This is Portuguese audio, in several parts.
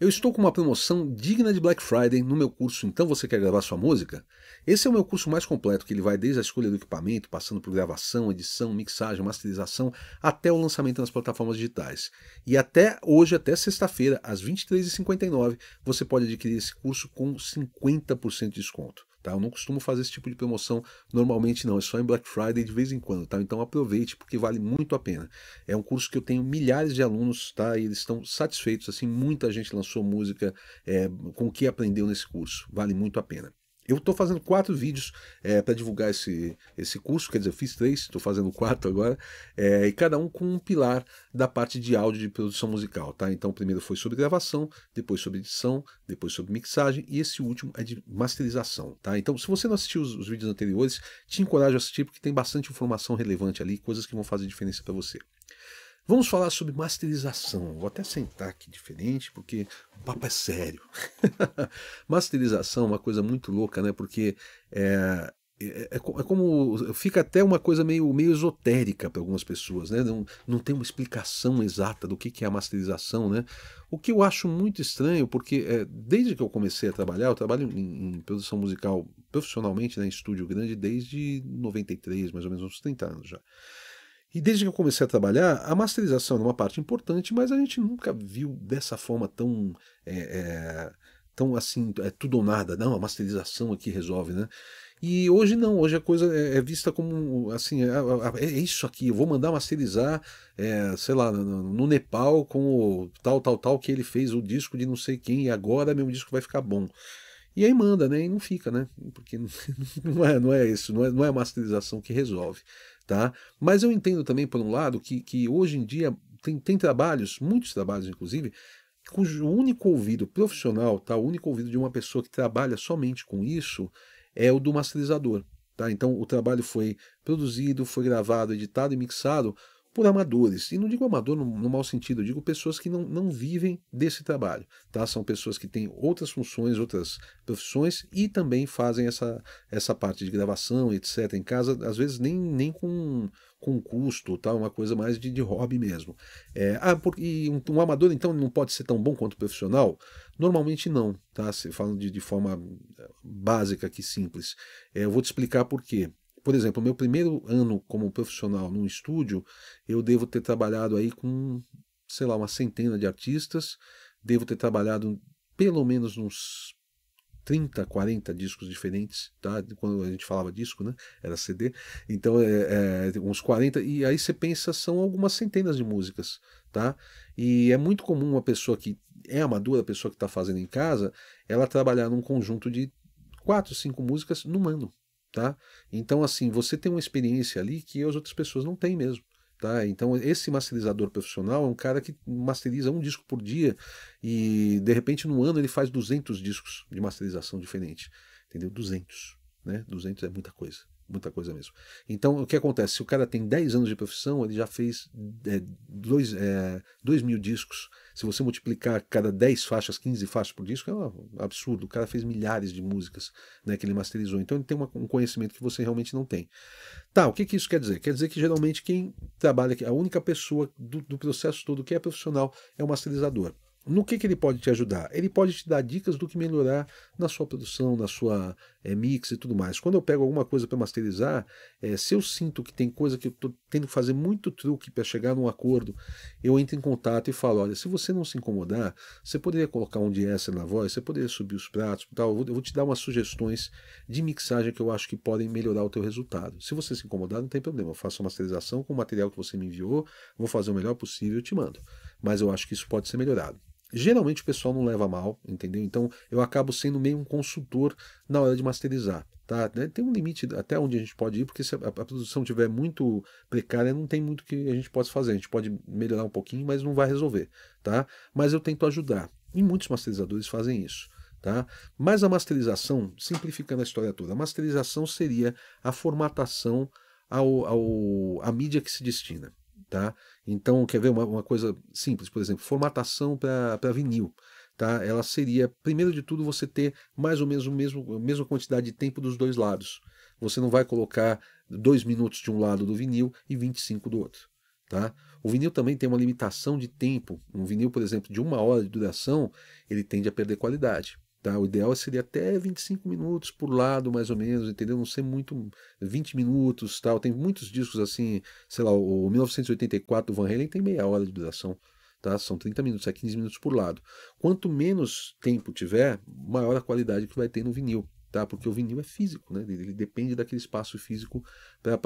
Eu estou com uma promoção digna de Black Friday no meu curso Então Você Quer Gravar Sua Música? Esse é o meu curso mais completo, que ele vai desde a escolha do equipamento, passando por gravação, edição, mixagem, masterização, até o lançamento nas plataformas digitais. E até hoje, até sexta-feira, às 23h59, você pode adquirir esse curso com 50% de desconto. Tá? Eu não costumo fazer esse tipo de promoção normalmente não, é só em Black Friday de vez em quando, tá? Então aproveite porque vale muito a pena. É um curso que eu tenho milhares de alunos, tá? E eles estão satisfeitos, assim, muita gente lançou música é, com o que aprendeu nesse curso, vale muito a pena. Eu estou fazendo quatro vídeos é, para divulgar esse, esse curso, quer dizer, eu fiz três, estou fazendo quatro agora, é, e cada um com um pilar da parte de áudio de produção musical, tá? Então, o primeiro foi sobre gravação, depois sobre edição, depois sobre mixagem, e esse último é de masterização, tá? Então, se você não assistiu os, os vídeos anteriores, te encorajo a assistir, porque tem bastante informação relevante ali, coisas que vão fazer diferença para você. Vamos falar sobre masterização. Vou até sentar aqui diferente, porque o papo é sério. masterização é uma coisa muito louca, né? Porque é, é, é, é, é como fica até uma coisa meio, meio esotérica para algumas pessoas, né? Não, não tem uma explicação exata do que, que é a masterização, né? O que eu acho muito estranho, porque é, desde que eu comecei a trabalhar, eu trabalho em, em, produção musical profissionalmente, né, em estúdio grande, desde 93, mais ou menos uns 30 anos já. E desde que eu comecei a trabalhar, a masterização era uma parte importante, mas a gente nunca viu dessa forma tão. É, é, tão assim, é tudo ou nada. Não, a masterização aqui resolve, né? E hoje não, hoje a coisa é, é vista como assim, é, é, é, isso aqui, eu vou mandar masterizar, é, sei lá, no, Nepal com o tal, tal, tal, que ele fez o disco de não sei quem, e agora meu disco vai ficar bom. E aí manda, né? E não fica, né? Porque não é, não é isso, não é, não é a masterização que resolve. Tá? Mas eu entendo também, por um lado, que, que hoje em dia tem, tem trabalhos, muitos trabalhos inclusive, cujo único ouvido profissional, tá? o único ouvido de uma pessoa que trabalha somente com isso, é o do masterizador. Tá? Então o trabalho foi produzido, foi gravado, editado e mixado por amadores. E não digo amador no, no mau sentido, eu digo pessoas que não, não vivem desse trabalho. Tá? São pessoas que têm outras funções, outras profissões e também fazem essa, essa parte de gravação, etc., em casa, às vezes nem, nem com, com custo, tá? uma coisa mais de, de hobby mesmo. É, ah, porque um, um, amador então não pode ser tão bom quanto profissional? Normalmente não, tá? Se falando de, de forma eh, básica aqui, simples. É, eu vou te explicar por quê por exemplo, meu primeiro ano como profissional num estúdio, eu devo ter trabalhado aí com, sei lá, uma centena de artistas, devo ter trabalhado pelo menos uns 30, 40 discos diferentes, tá? Quando a gente falava disco, né? Era CD. Então, é, é, uns 40. E aí você pensa, são algumas centenas de músicas, tá? E é muito comum uma pessoa que é amadora, a pessoa que está fazendo em casa, ela trabalhar num conjunto de quatro, cinco músicas num ano tá? Então, assim, você tem uma experiência ali que as outras pessoas não têm mesmo. Tá? Então, esse masterizador profissional é um cara que masteriza um disco por dia e, de repente, no ano ele faz 200 discos de masterização diferente. Entendeu? 200. Né? 200 é muita coisa muita coisa mesmo. Então, o que acontece? Se o cara tem 10 anos de profissão, ele já fez 2 é, dois, é, dois mil discos. Se você multiplicar cada 10 faixas, 15 faixas por disco, é um absurdo. O cara fez milhares de músicas né, que ele masterizou. Então, ele tem uma, um conhecimento que você realmente não tem. Tá, o que, que isso quer dizer? Quer dizer que geralmente quem trabalha, a única pessoa do, do processo todo que é profissional é o masterizador. No que, que ele pode te ajudar? Ele pode te dar dicas do que melhorar na sua produção, na sua é, mix e tudo mais. Quando eu pego alguma coisa para masterizar, é, se eu sinto que tem coisa que eu estou tendo que fazer muito truque para chegar num acordo, eu entro em contato e falo: olha, se você não se incomodar, você poderia colocar um diéster na voz, você poderia subir os pratos, tal. Eu vou, eu vou te dar umas sugestões de mixagem que eu acho que podem melhorar o teu resultado. Se você se incomodar, não tem problema. Eu faço a masterização com o material que você me enviou, vou fazer o melhor possível e te mando. Mas eu acho que isso pode ser melhorado. Geralmente o pessoal não leva mal, entendeu? Então eu acabo sendo meio um consultor na hora de masterizar. Tá, né, Tem um limite até onde a gente pode ir, porque se a, produção tiver muito precária, não tem muito que a gente possa fazer. A gente pode melhorar um pouquinho, mas não vai resolver. Tá? Mas eu tento ajudar. E muitos masterizadores fazem isso. Tá? Mas a masterização, simplificando a história toda, a masterização seria a formatação ao, ao, à mídia que se destina. Tá? Então, quer ver uma, uma coisa simples, por exemplo, formatação para vinil. Tá? Ela seria, primeiro de tudo, você ter mais ou menos o mesmo, a mesma quantidade de tempo dos dois lados. Você não vai colocar dois minutos de um lado do vinil e 25 do outro. Tá? O vinil também tem uma limitação de tempo. Um vinil, por exemplo, de uma hora de duração, ele tende a perder qualidade. Tá? O ideal seria até 25 minutos por lado, mais ou menos, entendeu? Não ser muito 20 minutos, tal. Tem muitos discos assim, sei lá, o 1984 do Van Halen tem meia hora de duração, tá? São 30 minutos é 15 minutos por lado. Quanto menos tempo tiver, maior a qualidade que vai ter no vinil tá? Porque o vinil é físico, né? Ele depende daquele espaço físico para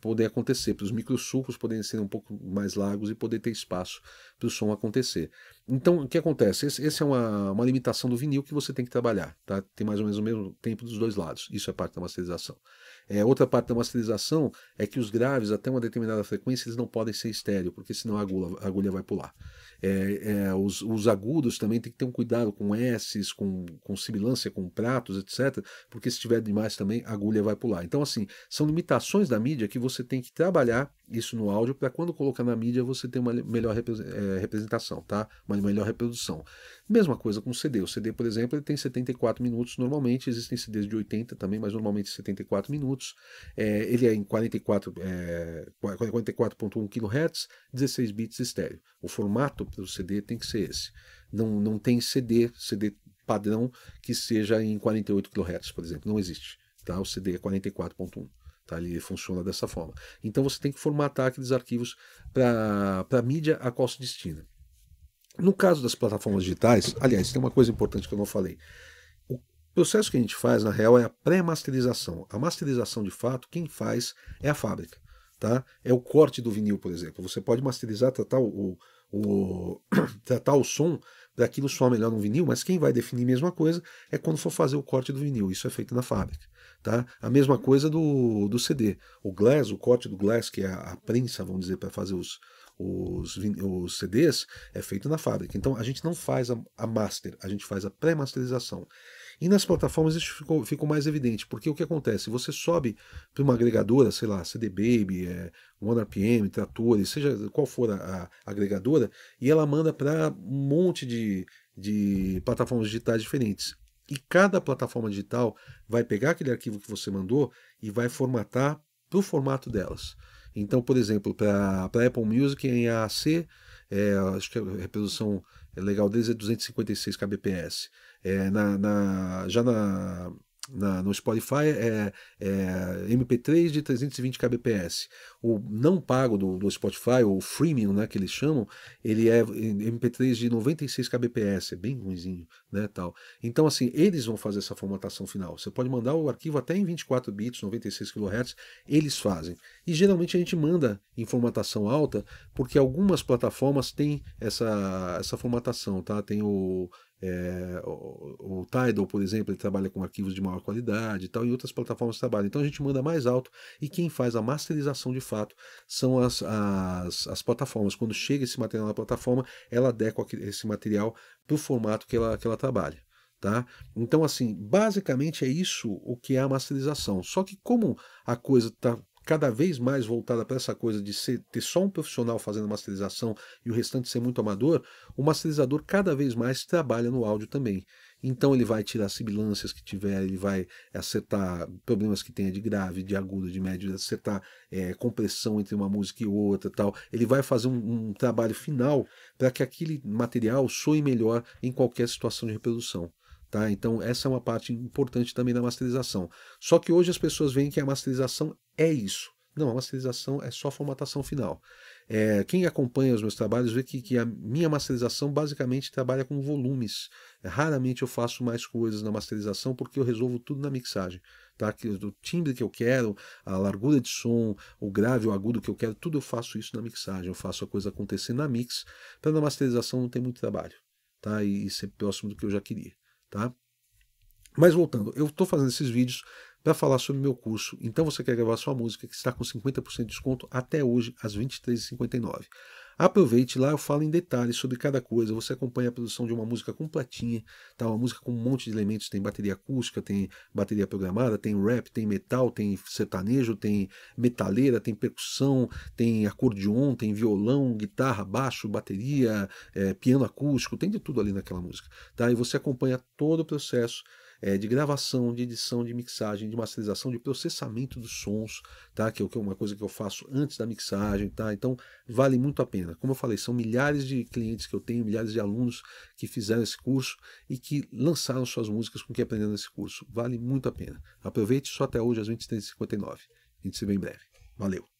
poder acontecer, para os microsulcos poderem ser um pouco mais largos e poder ter espaço para o som acontecer. Então, o que acontece? Esse, esse é uma, uma limitação do vinil que você tem que trabalhar, tá? Tem mais ou menos o mesmo tempo dos dois lados. Isso é parte da masterização. É, outra parte da masterização é que os graves, até uma determinada frequência, eles não podem ser estéreo, porque senão a agulha, a agulha vai pular. É, é, os, os, agudos também tem que ter um cuidado com S's, com, com sibilância, com pratos, etc., porque se tiver demais também, a agulha vai pular. Então, assim, são limitações da mídia que você tem que trabalhar isso no áudio para quando colocar na mídia você ter uma melhor eh, representação, tá? Uma melhor reprodução. Mesma coisa com o CD. O CD, por exemplo, ele tem 74 minutos normalmente, existem CDs de 80 também, mas normalmente 74 minutos. É, ele é em 44.1 é, kHz, 16 bits estéreo. O formato do CD tem que ser esse. Não, não tem CD, CD padrão que seja em 48 kHz, por exemplo. Não existe. Tá? O CD é 44.1. Tá? Ele funciona dessa forma. Então você tem que formatar aqueles arquivos para a mídia a qual se destina. No caso das plataformas digitais, aliás, tem uma coisa importante que eu não falei. O processo que a gente faz, na real, é a pré-masterização. A masterização, de fato, quem faz é a fábrica. Tá? É o corte do vinil, por exemplo. Você pode masterizar, tratar o, o tratar o som para aquilo soar melhor no vinil, mas quem vai definir a mesma coisa é quando for fazer o corte do vinil. Isso é feito na fábrica. Tá? A mesma coisa do, do CD. O glass, o corte do glass, que é a, prensa, vamos dizer, para fazer os, os, os, CDs, é feito na fábrica. Então a gente não faz a, a master, a gente faz a pré-masterização. E nas plataformas isso ficou, ficou mais evidente, porque o que acontece? Você sobe para uma agregadora, sei lá, CD Baby, é, OneRPM, Tratores, seja qual for a, a agregadora, e ela manda para um monte de, de plataformas digitais diferentes. E cada plataforma digital vai pegar aquele arquivo que você mandou e vai formatar para o formato delas. Então, por exemplo, para a Apple Music em AAC, é, acho que a reprodução legal deles é 256 kbps. É, na, na, já na, na, no Spotify é, é, MP3 de 320 kbps. O não pago do, do Spotify, ou freemium, né, que eles chamam, ele é MP3 de 96 kbps, é bem ruimzinho, né, tal. Então, assim, eles vão fazer essa formatação final. Você pode mandar o arquivo até em 24 bits, 96 kHz, eles fazem. E geralmente a gente manda em formatação alta, porque algumas plataformas têm essa, essa formatação, tá? Tem o é, o, o, Tidal, por exemplo, ele trabalha com arquivos de maior qualidade e tal, e outras plataformas trabalham. Então a gente manda mais alto e quem faz a masterização de fato são as, as, as plataformas. Quando chega esse material na plataforma, ela adequa esse material para o formato que ela, que ela trabalha. Tá? Então, assim, basicamente é isso o que é a masterização. Só que como a coisa está cada vez mais voltada para essa coisa de ser, ter só um profissional fazendo masterização e o restante ser muito amador, o masterizador cada vez mais trabalha no áudio também. Então ele vai tirar sibilâncias que tiver, ele vai acertar problemas que tenha de grave, de agudo, de médio, acertar é, compressão entre uma música e outra tal. Ele vai fazer um, um trabalho final para que aquele material soe melhor em qualquer situação de reprodução. Tá? Então, essa é uma parte importante também da masterização. Só que hoje as pessoas veem que a masterização é isso. Não, a masterização é só formatação final. É, quem acompanha os meus trabalhos vê que, que, a minha masterização basicamente trabalha com volumes. É, raramente eu faço mais coisas na masterização porque eu resolvo tudo na mixagem. Tá? O timbre que eu quero, a largura de som, o grave, o agudo que eu quero, tudo eu faço isso na mixagem. Eu faço a coisa acontecer na mix, para na masterização não tem muito trabalho tá? e, e é próximo do que eu já queria. Tá? Mas voltando, eu estou fazendo esses vídeos para falar sobre o meu curso. Então você quer gravar sua música que está com 50% de desconto até hoje às 23h59. Aproveite lá, eu falo em detalhes sobre cada coisa. Você acompanha a produção de uma música completinha, tá? uma música com um monte de elementos: tem bateria acústica, tem bateria programada, tem rap, tem metal, tem sertanejo, tem metaleira, tem percussão, tem acordeon, tem violão, guitarra, baixo, bateria, é, piano acústico, tem de tudo ali naquela música. Tá? E você acompanha todo o processo é, de gravação, de edição, de mixagem, de masterização, de processamento dos sons, tá? É que é uma coisa que eu faço antes da mixagem, tá? Então vale muito a pena. Como eu falei, são milhares de clientes que eu tenho, milhares de alunos que fizeram esse curso e que lançaram suas músicas com o que aprenderam nesse curso. Vale muito a pena. Aproveite só até hoje às 23h59. A gente se vê em breve. Valeu!